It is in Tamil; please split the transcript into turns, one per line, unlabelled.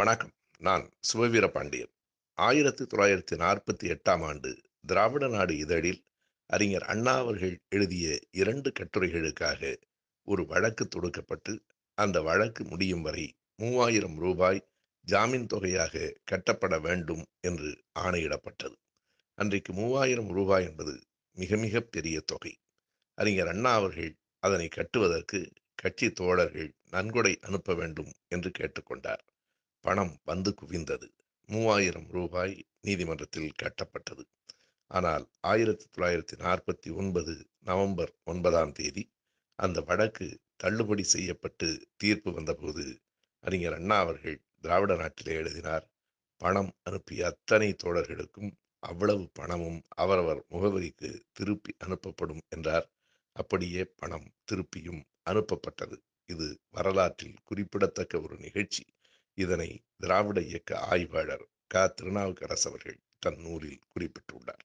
வணக்கம் நான் சிவவீர பாண்டியன் ஆயிரத்தி தொள்ளாயிரத்தி நாற்பத்தி எட்டாம் ஆண்டு திராவிட நாடு இதழில் அறிஞர் அண்ணா அவர்கள் எழுதிய இரண்டு கட்டுரைகளுக்காக ஒரு வழக்கு தொடுக்கப்பட்டு அந்த வழக்கு முடியும் வரை மூவாயிரம் ரூபாய் ஜாமீன் தொகையாக கட்டப்பட வேண்டும் என்று ஆணையிடப்பட்டது அன்றைக்கு மூவாயிரம் ரூபாய் என்பது மிக மிக பெரிய தொகை அறிஞர் அண்ணா அவர்கள் அதனை கட்டுவதற்கு கட்சி தோழர்கள் நன்கொடை அனுப்ப வேண்டும் என்று கேட்டுக்கொண்டார் பணம் வந்து குவிந்தது மூவாயிரம் ரூபாய் நீதிமன்றத்தில் கட்டப்பட்டது ஆனால் ஆயிரத்தி தொள்ளாயிரத்தி நாற்பத்தி ஒன்பது நவம்பர் ஒன்பதாம் தேதி அந்த வழக்கு தள்ளுபடி செய்யப்பட்டு தீர்ப்பு வந்தபோது அறிஞர் அண்ணா அவர்கள் திராவிட நாட்டிலே எழுதினார் பணம் அனுப்பிய அத்தனை தோழர்களுக்கும் அவ்வளவு பணமும் அவரவர் முகவரிக்கு திருப்பி அனுப்பப்படும் என்றார் அப்படியே பணம் திருப்பியும் அனுப்பப்பட்டது இது வரலாற்றில் குறிப்பிடத்தக்க ஒரு நிகழ்ச்சி இதனை திராவிட இயக்க ஆய்வாளர் க திருநாவுக்கரசு அவர்கள் தன் நூலில் குறிப்பிட்டுள்ளார்